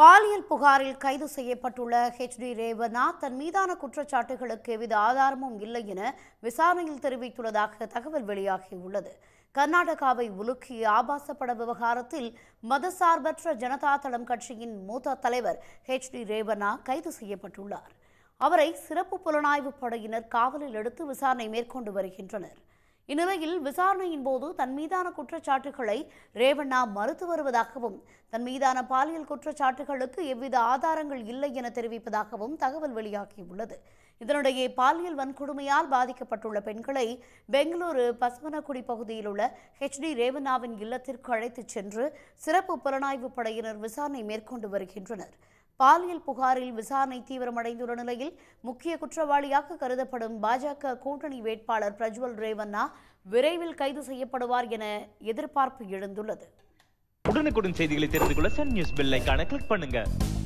பாலியல் புகாரில் கைது செய்யப்பட்டுள்ள ஹெச் டி ரேவனா தன் மீதான குற்றச்சாட்டுகளுக்கு எவ்வித ஆதாரமும் இல்லை என விசாரணையில் தெரிவித்துள்ளதாக தகவல் வெளியாகியுள்ளது கர்நாடகாவை உலுக்கி ஆபாச பட விவகாரத்தில் மதசார்பற்ற ஜனதா தளம் கட்சியின் மூத்த தலைவர் ஹெச் டி ரேவனா கைது செய்யப்பட்டுள்ளார் அவரை சிறப்பு புலனாய்வு படையினர் காவலில் எடுத்து விசாரணை மேற்கொண்டு வருகின்றனர் இந்நிலையில் விசாரணையின் போது தன் மீதான குற்றச்சாட்டுகளை ரேவண்ணா மறுத்து வருவதாகவும் தன் மீதான பாலியல் குற்றச்சாட்டுகளுக்கு எவ்வித ஆதாரங்கள் இல்லை என தெரிவிப்பதாகவும் தகவல் வெளியாகியுள்ளது இதனிடையே பாலியல் வன்கொடுமையால் பாதிக்கப்பட்டுள்ள பெண்களை பெங்களூரு பசுவனக்குடி பகுதியில் உள்ள ஹெச்டி ரேவண்ணாவின் இல்லத்திற்கு அழைத்துச் சென்று சிறப்பு புலனாய்வு படையினர் விசாரணை மேற்கொண்டு வருகின்றனர் பாலியல் புகாரில் விசாரணை தீவிரமடைந்துள்ள நிலையில் முக்கிய குற்றவாளியாக கருதப்படும் பாஜக கூட்டணி வேட்பாளர் பிரஜ்வல் ரேவண்ணா விரைவில் கைது செய்யப்படுவார் என எதிர்பார்ப்பு எழுந்துள்ளது உடனுக்குடன் செய்திகளை தெரிந்து கொள்ள சன் நியூஸ் கிளிக் பண்ணுங்க